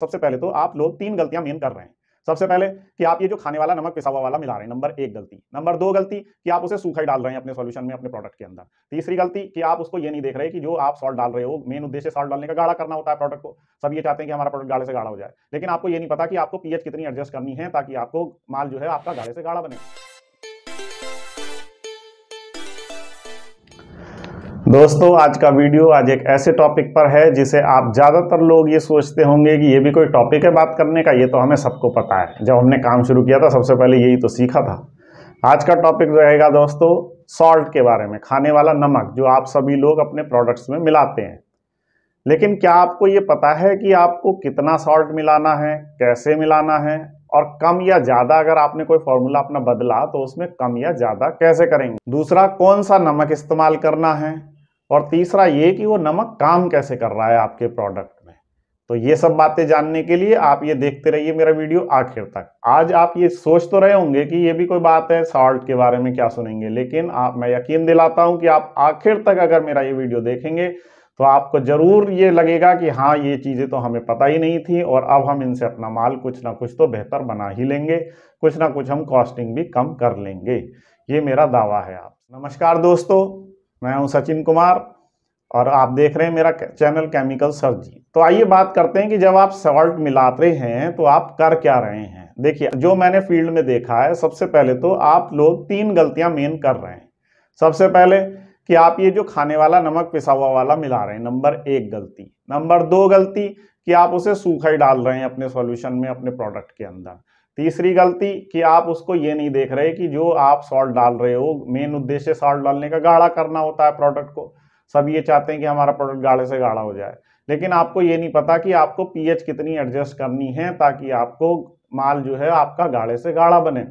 सबसे पहले तो आप लोग तीन गलतियां मेन कर रहे हैं सबसे पहले कि आप ये जो खाने वाला नमक पिसावा वाला मिला रहे हैं नंबर एक गलती नंबर दो गलती कि आप उसे सूखा ही डाल रहे हैं अपने सॉल्यूशन में अपने प्रोडक्ट के अंदर तीसरी गलती कि आप उसको ये नहीं देख रहे कि जो आप सॉल्ट डाल रहे हो मेन उद्देश्य सॉल्ट डालने का गाढ़ा करना होता है प्रोडक्ट को सब ये चाहते हैं कि हमारा प्रोडक्ट गाढ़े से गाढ़ा हो जाए लेकिन आपको ये नहीं पता कि आपको पीएच कितनी एडजस्ट करनी है ताकि आपको माल जो है आपका गाढ़े से गाढ़ा बने दोस्तों आज का वीडियो आज एक ऐसे टॉपिक पर है जिसे आप ज़्यादातर लोग ये सोचते होंगे कि ये भी कोई टॉपिक है बात करने का ये तो हमें सबको पता है जब हमने काम शुरू किया था सबसे पहले यही तो सीखा था आज का टॉपिक रहेगा दोस्तों सॉल्ट के बारे में खाने वाला नमक जो आप सभी लोग अपने प्रोडक्ट्स में मिलाते हैं लेकिन क्या आपको ये पता है कि आपको कितना सॉल्ट मिलाना है कैसे मिलाना है और कम या ज़्यादा अगर आपने कोई फॉर्मूला अपना बदला तो उसमें कम या ज़्यादा कैसे करेंगे दूसरा कौन सा नमक इस्तेमाल करना है और तीसरा ये कि वो नमक काम कैसे कर रहा है आपके प्रोडक्ट में तो ये सब बातें जानने के लिए आप ये देखते रहिए मेरा वीडियो आखिर तक आज आप ये सोच तो रहे होंगे कि ये भी कोई बात है सॉल्ट के बारे में क्या सुनेंगे लेकिन आप मैं यकीन दिलाता हूँ कि आप आखिर तक अगर मेरा ये वीडियो देखेंगे तो आपको ज़रूर ये लगेगा कि हाँ ये चीज़ें तो हमें पता ही नहीं थी और अब हम इनसे अपना माल कुछ ना कुछ तो बेहतर बना ही लेंगे कुछ ना कुछ हम कॉस्टिंग भी कम कर लेंगे ये मेरा दावा है आप नमस्कार दोस्तों मैं हूं सचिन कुमार और आप देख रहे हैं मेरा चैनल केमिकल सर्जी तो आइए बात करते हैं कि जब आप सॉल्ट मिलाते हैं तो आप कर क्या रहे हैं देखिए जो मैंने फील्ड में देखा है सबसे पहले तो आप लोग तीन गलतियां मेन कर रहे हैं सबसे पहले कि आप ये जो खाने वाला नमक पिसा हुआ वाला मिला रहे हैं नंबर एक गलती नंबर दो गलती कि आप उसे सूखा ही डाल रहे हैं अपने सॉल्यूशन में अपने प्रोडक्ट के अंदर तीसरी गलती कि आप उसको ये नहीं देख रहे कि जो आप सॉल्ट डाल रहे हो मेन उद्देश्य सॉल्ट डालने का गाढ़ा करना होता है प्रोडक्ट को सब ये चाहते हैं कि हमारा प्रोडक्ट गाढ़े से गाढ़ा हो जाए लेकिन आपको ये नहीं पता कि आपको पीएच कितनी एडजस्ट करनी है ताकि आपको माल जो है आपका गाढ़े से गाढ़ा बने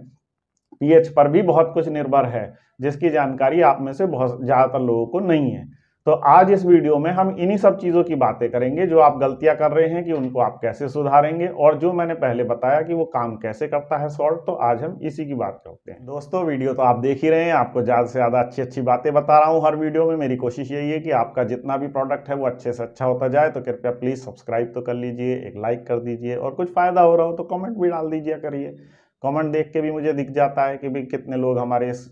पीएच पर भी बहुत कुछ निर्भर है जिसकी जानकारी आप में से बहुत ज़्यादातर लोगों को नहीं है तो आज इस वीडियो में हम इन्हीं सब चीज़ों की बातें करेंगे जो आप गलतियां कर रहे हैं कि उनको आप कैसे सुधारेंगे और जो मैंने पहले बताया कि वो काम कैसे करता है सॉल्व तो आज हम इसी की बात करते हैं दोस्तों वीडियो तो आप देख ही रहे हैं आपको ज़्यादा से ज़्यादा अच्छी अच्छी बातें बता रहा हूँ हर वीडियो में मेरी कोशिश यही है कि आपका जितना भी प्रोडक्ट है वो अच्छे से अच्छा होता जाए तो कृपया प्लीज़ सब्सक्राइब तो कर लीजिए एक लाइक कर दीजिए और कुछ फ़ायदा हो रहा हो तो कॉमेंट भी डाल दीजिए करिए कॉमेंट देख के भी मुझे दिख जाता है कि भाई कितने लोग हमारे इस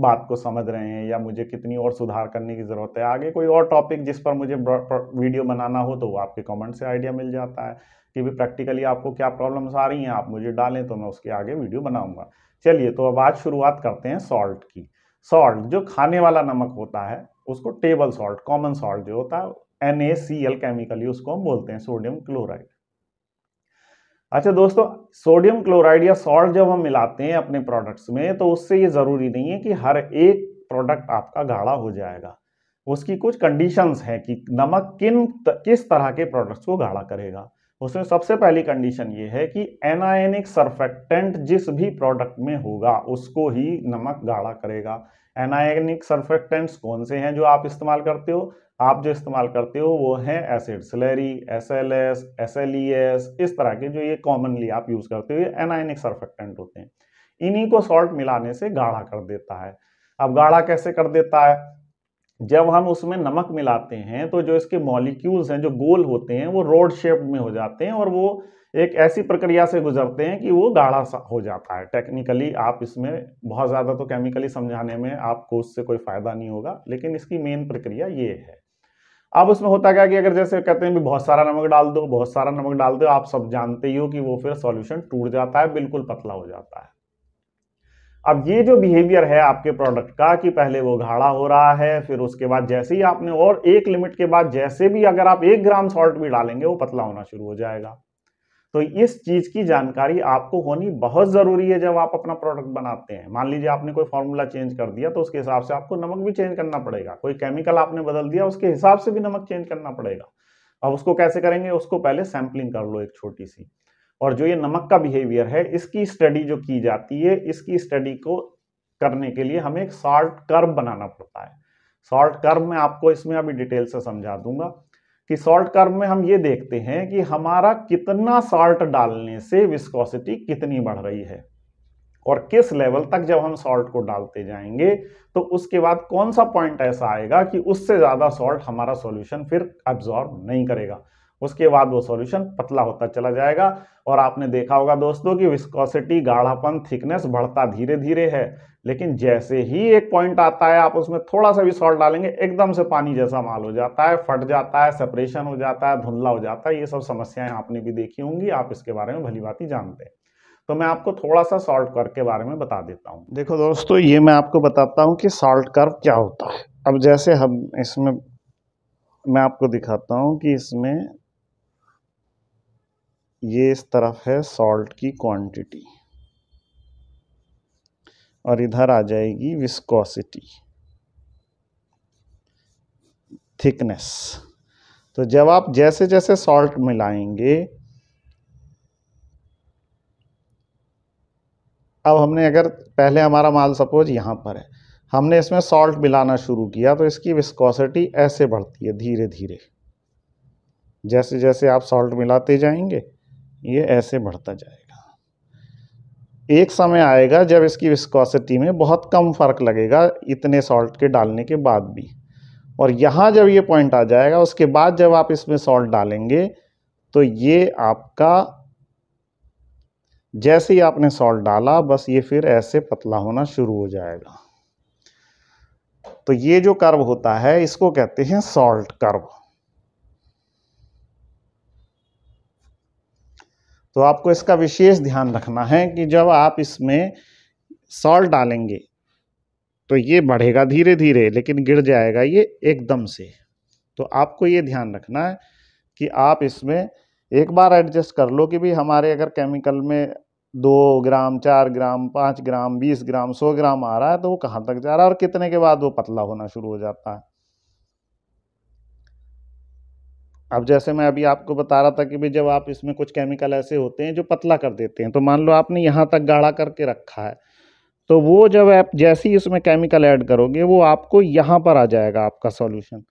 बात को समझ रहे हैं या मुझे कितनी और सुधार करने की ज़रूरत है आगे कोई और टॉपिक जिस पर मुझे वीडियो बनाना हो तो वो आपके कमेंट से आइडिया मिल जाता है कि भी प्रैक्टिकली आपको क्या प्रॉब्लम्स आ रही हैं आप मुझे डालें तो मैं उसके आगे वीडियो बनाऊंगा चलिए तो अब आज शुरुआत करते हैं सॉल्ट की सॉल्ट जो खाने वाला नमक होता है उसको टेबल सॉल्ट कॉमन सॉल्ट जो होता है एन केमिकली उसको हम बोलते हैं सोडियम क्लोराइड अच्छा दोस्तों सोडियम क्लोराइड या सॉल्ट जब हम मिलाते हैं अपने प्रोडक्ट्स में तो उससे ये ज़रूरी नहीं है कि हर एक प्रोडक्ट आपका गाढ़ा हो जाएगा उसकी कुछ कंडीशंस हैं कि नमक किन त, किस तरह के प्रोडक्ट्स को गाढ़ा करेगा उसमें सबसे पहली कंडीशन ये है कि एनायनिक सर्फेक्टेंट जिस भी प्रोडक्ट में होगा उसको ही नमक गाढ़ा करेगा एनायनिक सर्फेक्टेंट्स कौन से हैं जो आप इस्तेमाल करते हो आप जो इस्तेमाल करते हो वो हैं एसिड सिलेरी S L S S L E S इस तरह के जो ये कॉमनली आप यूज़ करते हो ये एनाइनिक सर्फेक्टेंट होते हैं इन्हीं को सॉल्ट मिलाने से गाढ़ा कर देता है अब गाढ़ा कैसे कर देता है जब हम उसमें नमक मिलाते हैं तो जो इसके मॉलिक्यूल्स हैं जो गोल होते हैं वो रोड शेप में हो जाते हैं और वो एक ऐसी प्रक्रिया से गुजरते हैं कि वो गाढ़ा सा हो जाता है टेक्निकली आप इसमें बहुत ज़्यादा तो केमिकली समझाने में आपको उससे कोई फ़ायदा नहीं होगा लेकिन इसकी मेन प्रक्रिया ये है अब उसमें होता क्या कि अगर जैसे कहते हैं भी बहुत सारा नमक डाल दो बहुत सारा नमक डाल दो आप सब जानते ही हो कि वो फिर सॉल्यूशन टूट जाता है बिल्कुल पतला हो जाता है अब ये जो बिहेवियर है आपके प्रोडक्ट का कि पहले वो गाढ़ा हो रहा है फिर उसके बाद जैसे ही आपने और एक लिमिट के बाद जैसे भी अगर आप एक ग्राम सॉल्ट भी डालेंगे वो पतला होना शुरू हो जाएगा तो इस चीज की जानकारी आपको होनी बहुत जरूरी है जब आप अपना प्रोडक्ट बनाते हैं मान लीजिए आपने कोई फॉर्मूला चेंज कर दिया तो उसके हिसाब से आपको नमक भी चेंज करना पड़ेगा कोई केमिकल आपने बदल दिया उसके हिसाब से भी नमक चेंज करना पड़ेगा अब उसको कैसे करेंगे उसको पहले सैम्पलिंग कर लो एक छोटी सी और जो ये नमक का बिहेवियर है इसकी स्टडी जो की जाती है इसकी स्टडी को करने के लिए हमें एक शॉर्ट कर्व बनाना पड़ता है शॉर्ट कर्व में आपको इसमें अभी डिटेल से समझा दूंगा कि सॉल्ट कर्व में हम ये देखते हैं कि हमारा कितना सॉल्ट डालने से विस्कोसिटी कितनी बढ़ रही है और किस लेवल तक जब हम सॉल्ट को डालते जाएंगे तो उसके बाद कौन सा पॉइंट ऐसा आएगा कि उससे ज़्यादा सॉल्ट हमारा सॉल्यूशन फिर एब्जॉर्ब नहीं करेगा उसके बाद वो सॉल्यूशन पतला होता चला जाएगा और आपने देखा होगा दोस्तों कि विस्कोसिटी गाढ़ापन थिकनेस बढ़ता धीरे धीरे है लेकिन जैसे ही एक पॉइंट आता है आप उसमें थोड़ा सा भी सॉल्ट डालेंगे एकदम से पानी जैसा माल हो जाता है फट जाता है सेपरेशन हो जाता है धुंधला हो जाता है ये सब समस्याएं आपने भी देखी होंगी आप इसके बारे में भली बात जानते हैं तो मैं आपको थोड़ा सा सॉल्ट कर्व के बारे में बता देता हूँ देखो दोस्तों ये मैं आपको बताता हूँ कि सॉल्ट कर्व क्या होता है अब जैसे हम इसमें मैं आपको दिखाता हूँ कि इसमें ये इस तरफ है सॉल्ट की क्वांटिटी और इधर आ जाएगी विस्कोसिटी थिकनेस तो जब आप जैसे जैसे सॉल्ट मिलाएंगे अब हमने अगर पहले हमारा माल सपोज यहां पर है हमने इसमें सॉल्ट मिलाना शुरू किया तो इसकी विस्कोसिटी ऐसे बढ़ती है धीरे धीरे जैसे जैसे आप सॉल्ट मिलाते जाएंगे ये ऐसे बढ़ता जाएगा एक समय आएगा जब इसकी विस्कोसिटी में बहुत कम फ़र्क लगेगा इतने सॉल्ट के डालने के बाद भी और यहाँ जब ये पॉइंट आ जाएगा उसके बाद जब आप इसमें सॉल्ट डालेंगे तो ये आपका जैसे ही आपने सॉल्ट डाला बस ये फिर ऐसे पतला होना शुरू हो जाएगा तो ये जो कर्व होता है इसको कहते हैं सॉल्ट कर्व तो आपको इसका विशेष ध्यान रखना है कि जब आप इसमें सॉल्ट डालेंगे तो ये बढ़ेगा धीरे धीरे लेकिन गिर जाएगा ये एकदम से तो आपको ये ध्यान रखना है कि आप इसमें एक बार एडजस्ट कर लो कि भाई हमारे अगर केमिकल में दो ग्राम चार ग्राम पाँच ग्राम बीस ग्राम सौ ग्राम आ रहा है तो वो कहाँ तक जा रहा है और कितने के बाद वो पतला होना शुरू हो जाता है अब जैसे मैं अभी आपको बता रहा था कि भाई जब आप इसमें कुछ केमिकल ऐसे होते हैं जो पतला कर देते हैं तो मान लो आपने यहाँ तक गाढ़ा करके रखा है तो वो जब आप जैसे ही इसमें केमिकल ऐड करोगे वो आपको यहाँ पर आ जाएगा आपका सॉल्यूशन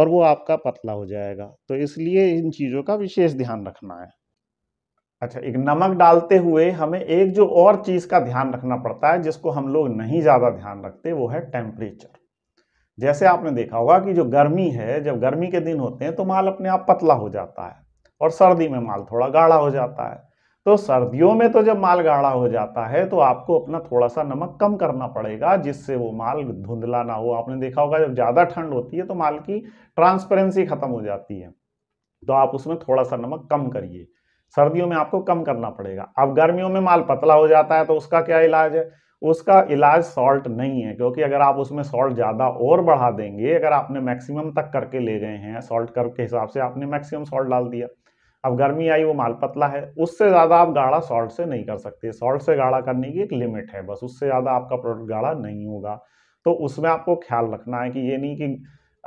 और वो आपका पतला हो जाएगा तो इसलिए इन चीज़ों का विशेष ध्यान रखना है अच्छा एक नमक डालते हुए हमें एक जो और चीज़ का ध्यान रखना पड़ता है जिसको हम लोग नहीं ज़्यादा ध्यान रखते वो है टेम्परेचर जैसे आपने देखा होगा कि जो गर्मी है जब गर्मी के दिन होते हैं तो माल अपने आप पतला हो जाता है और सर्दी में माल थोड़ा गाढ़ा हो जाता है तो सर्दियों में तो जब माल गाढ़ा हो जाता है तो आपको अपना थोड़ा सा नमक कम करना पड़ेगा जिससे वो माल धुंधला ना हो आपने देखा होगा जब ज़्यादा ठंड होती है तो माल की ट्रांसपेरेंसी ख़त्म हो जाती है तो आप उसमें थोड़ा सा नमक कम करिए सर्दियों में आपको कम करना पड़ेगा अब गर्मियों में माल पतला हो जाता है तो उसका क्या इलाज है उसका इलाज सॉल्ट नहीं है क्योंकि अगर आप उसमें सॉल्ट ज़्यादा और बढ़ा देंगे अगर आपने मैक्सिमम तक करके ले गए हैं सॉल्ट कर्व के हिसाब से आपने मैक्सिमम सॉल्ट डाल दिया अब गर्मी आई वो माल पतला है उससे ज़्यादा आप गाढ़ा सॉल्ट से नहीं कर सकते सॉल्ट से गाढ़ा करने की एक लिमिट है बस उससे ज़्यादा आपका प्रोडक्ट गाढ़ा नहीं होगा तो उसमें आपको ख्याल रखना है कि ये नहीं कि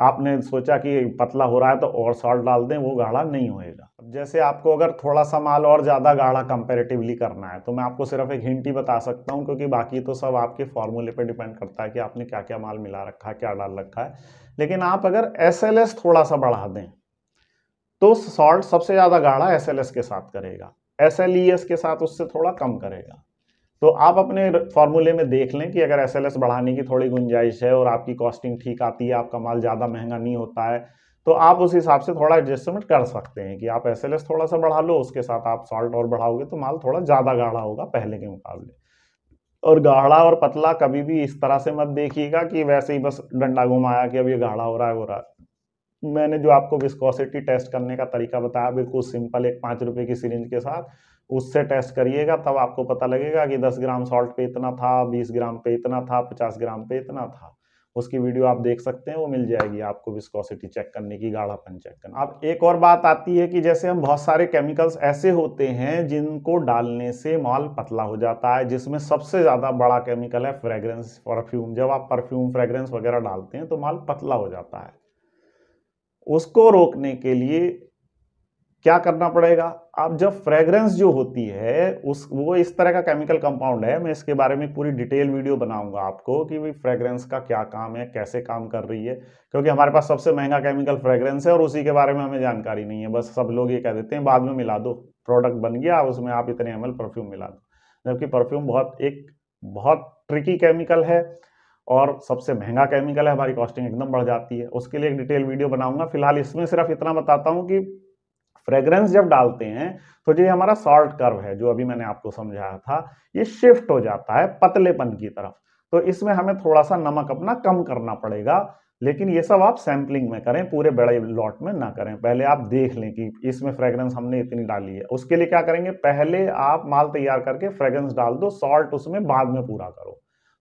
आपने सोचा कि पतला हो रहा है तो और सॉल्ट डाल दें वो गाढ़ा नहीं होएगा अब जैसे आपको अगर थोड़ा सा माल और ज़्यादा गाढ़ा कंपेरेटिवली करना है तो मैं आपको सिर्फ एक हिंट ही बता सकता हूँ क्योंकि बाकी तो सब आपके फॉर्मूले पर डिपेंड करता है कि आपने क्या क्या माल मिला रखा है क्या डाल रखा है लेकिन आप अगर एस थोड़ा सा बढ़ा दें तो सॉल्ट सबसे ज़्यादा गाढ़ा एस के साथ करेगा एस e के साथ उससे थोड़ा कम करेगा तो आप अपने फॉर्मूले में देख लें कि अगर एस बढ़ाने की थोड़ी गुंजाइश है और आपकी कॉस्टिंग ठीक आती है आपका माल ज़्यादा महंगा नहीं होता है तो आप उस हिसाब से थोड़ा एडजस्टमेंट कर सकते हैं कि आप एस थोड़ा सा बढ़ा लो उसके साथ आप सॉल्ट और बढ़ाओगे तो माल थोड़ा ज़्यादा गाढ़ा होगा पहले के मुकाबले और गाढ़ा और पतला कभी भी इस तरह से मत देखिएगा कि वैसे ही बस डंडा घुमाया कि अब ये गाढ़ा हो रहा है हो रहा है मैंने जो आपको विस्कोसिटी टेस्ट करने का तरीका बताया बिल्कुल सिंपल एक पाँच रुपये की सीरेंज के साथ उससे टेस्ट करिएगा तब आपको पता लगेगा कि दस ग्राम सॉल्ट पे इतना था बीस ग्राम पे इतना था पचास ग्राम पे इतना था उसकी वीडियो आप देख सकते हैं वो मिल जाएगी आपको विस्कोसिटी चेक करने की गाढ़ापन चेक करना अब एक और बात आती है कि जैसे हम बहुत सारे केमिकल्स ऐसे होते हैं जिनको डालने से माल पतला हो जाता है जिसमें सबसे ज़्यादा बड़ा केमिकल है फ्रेगरेंस परफ्यूम जब आप परफ्यूम फ्रेगरेंस वगैरह डालते हैं तो माल पतला हो जाता है उसको रोकने के लिए क्या करना पड़ेगा अब जब फ्रेग्रेंस जो होती है उस वो इस तरह का केमिकल कंपाउंड है मैं इसके बारे में पूरी डिटेल वीडियो बनाऊंगा आपको कि भाई फ्रेग्रेंस का क्या काम है कैसे काम कर रही है क्योंकि हमारे पास सबसे महंगा केमिकल फ्रेग्रेंस है और उसी के बारे में हमें जानकारी नहीं है बस सब लोग ये कह देते हैं बाद में मिला दो प्रोडक्ट बन गया उसमें आप इतने एम परफ्यूम मिला दो जबकि परफ्यूम बहुत एक बहुत ट्रिकी केमिकल है और सबसे महंगा केमिकल है हमारी कॉस्टिंग एकदम बढ़ जाती है उसके लिए एक डिटेल वीडियो बनाऊंगा फिलहाल इसमें सिर्फ इतना बताता हूँ कि फ्रेग्रेंस जब डालते हैं तो ये हमारा सॉल्ट कर्व है जो अभी मैंने आपको समझाया था ये शिफ्ट हो जाता है पतलेपन की तरफ तो इसमें हमें थोड़ा सा नमक अपना कम करना पड़ेगा लेकिन ये सब आप सैम्पलिंग में करें पूरे बड़े लॉट में ना करें पहले आप देख लें कि इसमें फ्रेग्रेंस हमने इतनी डाली है उसके लिए क्या करेंगे पहले आप माल तैयार करके फ्रेग्रेंस डाल दो सॉल्ट उसमें बाद में पूरा करो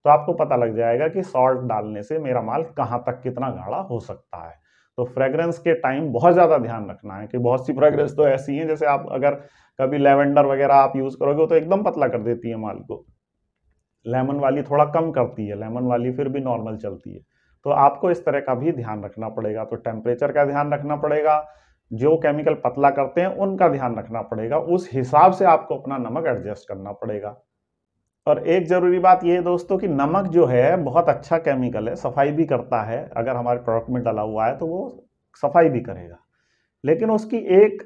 तो आपको पता लग जाएगा कि सॉल्ट डालने से मेरा माल कहाँ तक कितना गाढ़ा हो सकता है तो फ्रेगरेंस के टाइम बहुत ज़्यादा ध्यान रखना है कि बहुत सी फ्रेगरेंस तो ऐसी हैं जैसे आप अगर कभी लेवेंडर वगैरह आप यूज़ करोगे तो एकदम पतला कर देती है माल को लेमन वाली थोड़ा कम करती है लेमन वाली फिर भी नॉर्मल चलती है तो आपको इस तरह का भी ध्यान रखना पड़ेगा तो टेम्परेचर का ध्यान रखना पड़ेगा जो केमिकल पतला करते हैं उनका ध्यान रखना पड़ेगा उस हिसाब से आपको अपना नमक एडजस्ट करना पड़ेगा और एक ज़रूरी बात ये है दोस्तों कि नमक जो है बहुत अच्छा केमिकल है सफाई भी करता है अगर हमारे प्रोडक्ट में डला हुआ है तो वो सफाई भी करेगा लेकिन उसकी एक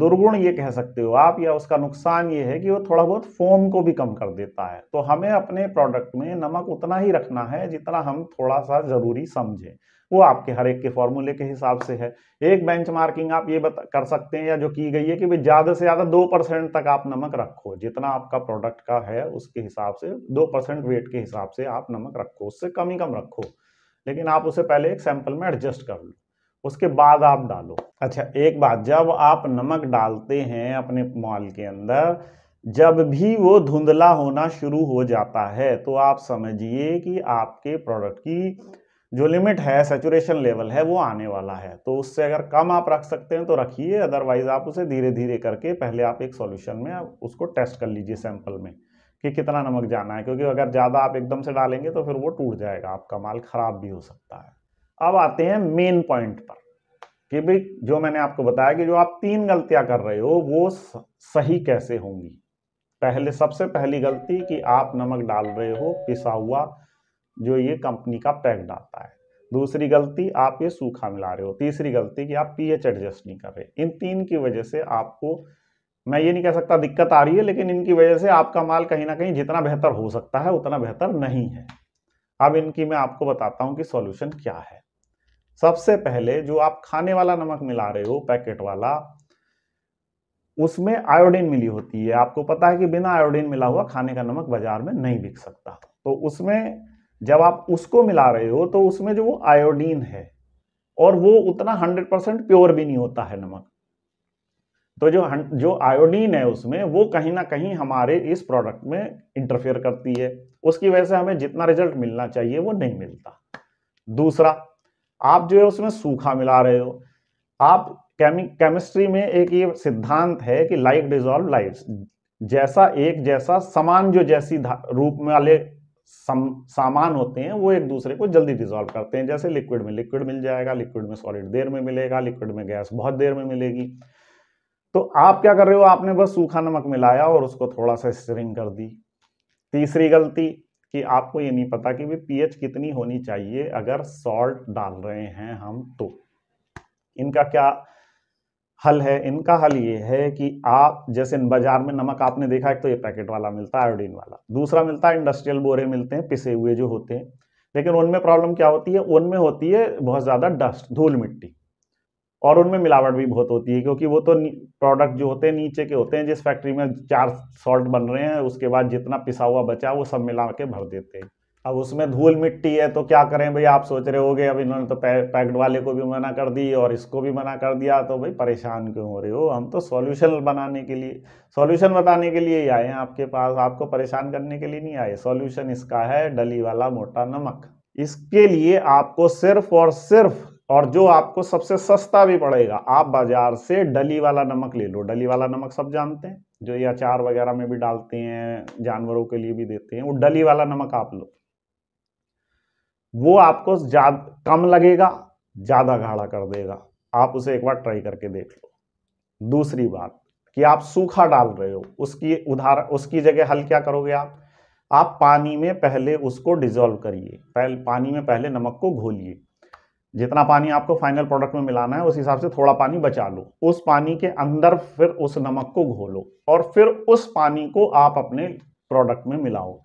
दुर्गुण ये कह सकते हो आप या उसका नुकसान ये है कि वो थोड़ा बहुत फोम को भी कम कर देता है तो हमें अपने प्रोडक्ट में नमक उतना ही रखना है जितना हम थोड़ा सा ज़रूरी समझें वो आपके हर एक के फॉर्मूले के हिसाब से है एक बेंचमार्किंग आप ये बता कर सकते हैं या जो की गई है कि भाई ज़्यादा से ज़्यादा दो परसेंट तक आप नमक रखो जितना आपका प्रोडक्ट का है उसके हिसाब से दो परसेंट वेट के हिसाब से आप नमक रखो उससे कम ही कम रखो लेकिन आप उसे पहले एक सैंपल में एडजस्ट कर लो उसके बाद आप डालो अच्छा एक बात जब आप नमक डालते हैं अपने मॉल के अंदर जब भी वो धुंधला होना शुरू हो जाता है तो आप समझिए कि आपके प्रोडक्ट की जो लिमिट है सेचुरेशन लेवल है वो आने वाला है तो उससे अगर कम आप रख सकते हैं तो रखिए अदरवाइज आप उसे धीरे धीरे करके पहले आप एक सॉल्यूशन में आप उसको टेस्ट कर लीजिए सैंपल में कि कितना नमक जाना है क्योंकि अगर ज़्यादा आप एकदम से डालेंगे तो फिर वो टूट जाएगा आपका माल ख़राब भी हो सकता है अब आते हैं मेन पॉइंट पर कि भाई जो मैंने आपको बताया कि जो आप तीन गलतियां कर रहे हो वो सही कैसे होंगी पहले सबसे पहली गलती कि आप नमक डाल रहे हो पिसा हुआ जो ये कंपनी का पैक डालता है दूसरी गलती आप ये सूखा मिला रहे हो तीसरी गलती कि आप पीएच एडजस्ट नहीं कर रहे इन तीन की वजह से आपको मैं ये नहीं कह सकता दिक्कत आ रही है लेकिन इनकी वजह से आपका माल कहीं ना कहीं जितना बेहतर हो सकता है उतना बेहतर नहीं है अब इनकी मैं आपको बताता हूँ कि सॉल्यूशन क्या है सबसे पहले जो आप खाने वाला नमक मिला रहे हो पैकेट वाला उसमें आयोडीन मिली होती है आपको पता है कि बिना आयोडीन मिला हुआ खाने का नमक बाजार में नहीं बिक सकता तो उसमें जब आप उसको मिला रहे हो तो उसमें जो वो आयोडीन है और वो उतना हंड्रेड परसेंट प्योर भी नहीं होता है नमक तो जो जो आयोडीन है उसमें वो कहीं ना कहीं हमारे इस प्रोडक्ट में इंटरफेयर करती है उसकी वजह से हमें जितना रिजल्ट मिलना चाहिए वो नहीं मिलता दूसरा आप जो है उसमें सूखा मिला रहे हो आप केमिस्ट्री में एक ये सिद्धांत है कि लाइक डिजॉल्व लाइट जैसा एक जैसा समान जो जैसी रूप में वाले सम सामान होते हैं वो एक दूसरे को जल्दी डिजॉल्व करते हैं जैसे लिक्विड में लिक्विड मिल जाएगा लिक्विड में सॉलिड देर में मिलेगा लिक्विड में गैस बहुत देर में मिलेगी तो आप क्या कर रहे हो आपने बस सूखा नमक मिलाया और उसको थोड़ा सा स्टरिंग कर दी तीसरी गलती कि आपको ये नहीं पता कि भाई पीएच कितनी होनी चाहिए अगर सॉल्ट डाल रहे हैं हम तो इनका क्या हल है इनका हल ये है कि आप जैसे बाजार में नमक आपने देखा एक तो ये पैकेट वाला मिलता है आयोडीन वाला दूसरा मिलता है इंडस्ट्रियल बोरे मिलते हैं पिसे हुए जो होते हैं लेकिन उनमें प्रॉब्लम क्या होती है उनमें होती है बहुत ज़्यादा डस्ट धूल मिट्टी और उनमें मिलावट भी बहुत होती है क्योंकि वो तो प्रोडक्ट जो होते हैं नीचे के होते हैं जिस फैक्ट्री में चार सॉल्ट बन रहे हैं उसके बाद जितना पिसा हुआ बचा वो सब मिला के भर देते हैं अब उसमें धूल मिट्टी है तो क्या करें भाई आप सोच रहे हो अब इन्होंने तो पैक्ड वाले को भी मना कर दी और इसको भी मना कर दिया तो भाई परेशान क्यों हो रहे हो हम तो सॉल्यूशन बनाने के लिए सॉल्यूशन बताने के लिए ही आए हैं आपके पास आपको परेशान करने के लिए नहीं आए सॉल्यूशन इसका है डली वाला मोटा नमक इसके लिए आपको सिर्फ और सिर्फ और जो आपको सबसे सस्ता भी पड़ेगा आप बाजार से डली वाला नमक ले लो डली वाला नमक सब जानते हैं जो ये अचार वगैरह में भी डालते हैं जानवरों के लिए भी देते हैं वो डली वाला नमक आप लो वो आपको ज्यादा कम लगेगा ज़्यादा गाढ़ा कर देगा आप उसे एक बार ट्राई करके देख लो दूसरी बात कि आप सूखा डाल रहे हो उसकी उदाहरण उसकी जगह हल क्या करोगे आप आप पानी में पहले उसको डिजोल्व करिए पहले पानी में पहले नमक को घोलिए जितना पानी आपको फाइनल प्रोडक्ट में मिलाना है उस हिसाब से थोड़ा पानी बचा लो उस पानी के अंदर फिर उस नमक को घोलो और फिर उस पानी को आप अपने प्रोडक्ट में मिलाओ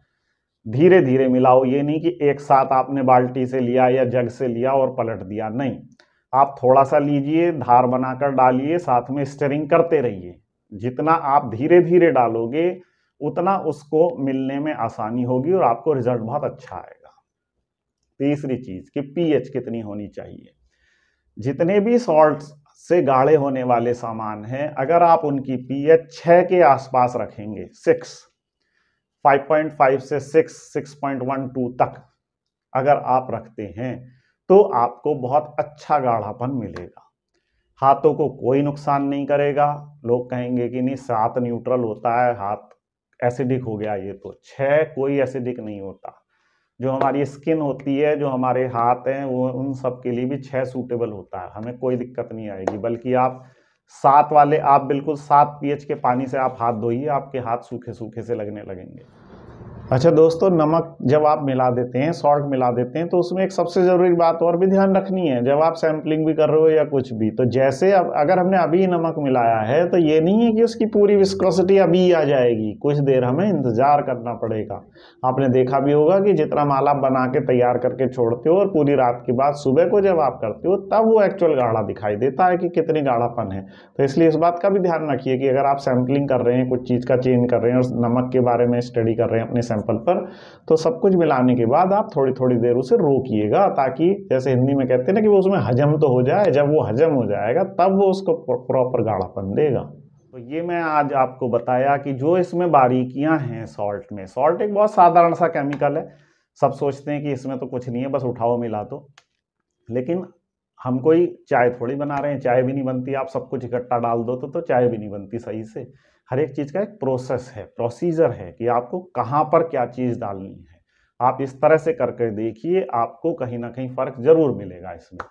धीरे धीरे मिलाओ ये नहीं कि एक साथ आपने बाल्टी से लिया या जग से लिया और पलट दिया नहीं आप थोड़ा सा लीजिए धार बनाकर डालिए साथ में स्टरिंग करते रहिए जितना आप धीरे धीरे डालोगे उतना उसको मिलने में आसानी होगी और आपको रिजल्ट बहुत अच्छा आएगा तीसरी चीज़ कि पीएच कितनी होनी चाहिए जितने भी सॉल्ट से गाढ़े होने वाले सामान हैं अगर आप उनकी पीएच छः के आसपास रखेंगे सिक्स 5.5 से 6 6.12 तक अगर आप रखते हैं तो आपको बहुत अच्छा गाढ़ापन मिलेगा हाथों को कोई नुकसान नहीं करेगा लोग कहेंगे कि नहीं सात न्यूट्रल होता है हाथ एसिडिक हो गया ये तो छः कोई एसिडिक नहीं होता जो हमारी स्किन होती है जो हमारे हाथ हैं वो उन सब के लिए भी छः सूटेबल होता है हमें कोई दिक्कत नहीं आएगी बल्कि आप सात वाले आप बिल्कुल सात पीएच के पानी से आप हाथ धोइए आपके हाथ सूखे सूखे से लगने लगेंगे अच्छा दोस्तों नमक जब आप मिला देते हैं सॉल्ट मिला देते हैं तो उसमें एक सबसे ज़रूरी बात और भी ध्यान रखनी है जब आप सैम्पलिंग भी कर रहे हो या कुछ भी तो जैसे अब अगर हमने अभी नमक मिलाया है तो ये नहीं है कि उसकी पूरी विस्कोसिटी अभी आ जाएगी कुछ देर हमें इंतज़ार करना पड़ेगा आपने देखा भी होगा कि जितना माल आप बना के तैयार करके छोड़ते हो और पूरी रात के बाद सुबह को जब आप करते हो तब वो एक्चुअल गाढ़ा दिखाई देता है कि कितनी गाढ़ापन है तो इसलिए इस बात का भी ध्यान रखिए कि अगर आप सैम्पलिंग कर रहे हैं कुछ चीज़ का चेंज कर रहे हैं और नमक के बारे में स्टडी कर रहे हैं अपने सैंपल पर तो सब कुछ मिलाने के बाद आप थोड़ी थोड़ी देर उसे रोकिएगा ताकि जैसे हिंदी में कहते हैं ना कि वो उसमें हजम तो हो जाए जब वो हजम हो जाएगा तब वो उसको प्रॉपर गाढ़ापन देगा तो ये मैं आज आपको बताया कि जो इसमें बारीकियां हैं सॉल्ट में सॉल्ट एक बहुत साधारण सा केमिकल है सब सोचते हैं कि इसमें तो कुछ नहीं है बस उठाओ मिला तो लेकिन हम कोई चाय थोड़ी बना रहे हैं चाय भी नहीं बनती आप सब कुछ इकट्ठा डाल दो तो, तो चाय भी नहीं बनती सही से हर एक चीज़ का एक प्रोसेस है प्रोसीजर है कि आपको कहाँ पर क्या चीज़ डालनी है आप इस तरह से करके देखिए आपको कहीं ना कहीं फ़र्क ज़रूर मिलेगा इसमें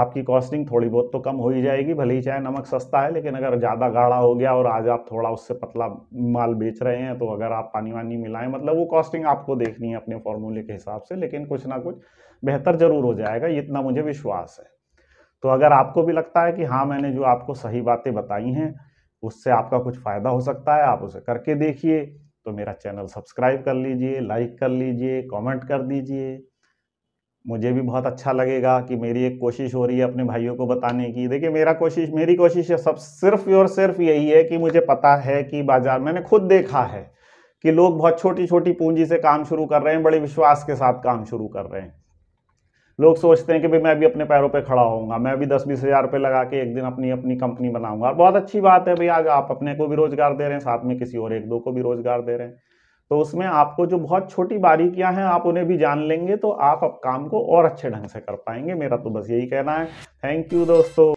आपकी कॉस्टिंग थोड़ी बहुत तो कम हो ही जाएगी भले ही चाहे नमक सस्ता है लेकिन अगर ज़्यादा गाढ़ा हो गया और आज आप थोड़ा उससे पतला माल बेच रहे हैं तो अगर आप पानी वानी मिलाएं मतलब वो कॉस्टिंग आपको देखनी है अपने फॉर्मूले के हिसाब से लेकिन कुछ ना कुछ बेहतर ज़रूर हो जाएगा इतना मुझे विश्वास है तो अगर आपको भी लगता है कि हाँ मैंने जो आपको सही बातें बताई हैं उससे आपका कुछ फ़ायदा हो सकता है आप उसे करके देखिए तो मेरा चैनल सब्सक्राइब कर लीजिए लाइक कर लीजिए कमेंट कर दीजिए मुझे भी बहुत अच्छा लगेगा कि मेरी एक कोशिश हो रही है अपने भाइयों को बताने की देखिए मेरा कोशिश मेरी कोशिश सब सिर्फ और सिर्फ यही है कि मुझे पता है कि बाज़ार मैंने खुद देखा है कि लोग बहुत छोटी छोटी पूंजी से काम शुरू कर रहे हैं बड़े विश्वास के साथ काम शुरू कर रहे हैं लोग सोचते हैं कि भाई मैं भी अपने पैरों पे खड़ा होऊंगा मैं भी दस बीस हज़ार रुपये लगा के एक दिन अपनी अपनी कंपनी बनाऊंगा बहुत अच्छी बात है भाई आज आप अपने को भी रोज़गार दे रहे हैं साथ में किसी और एक दो को भी रोज़गार दे रहे हैं तो उसमें आपको जो बहुत छोटी बारीकियां हैं आप उन्हें भी जान लेंगे तो आप अब काम को और अच्छे ढंग से कर पाएंगे मेरा तो बस यही कहना है थैंक यू दोस्तों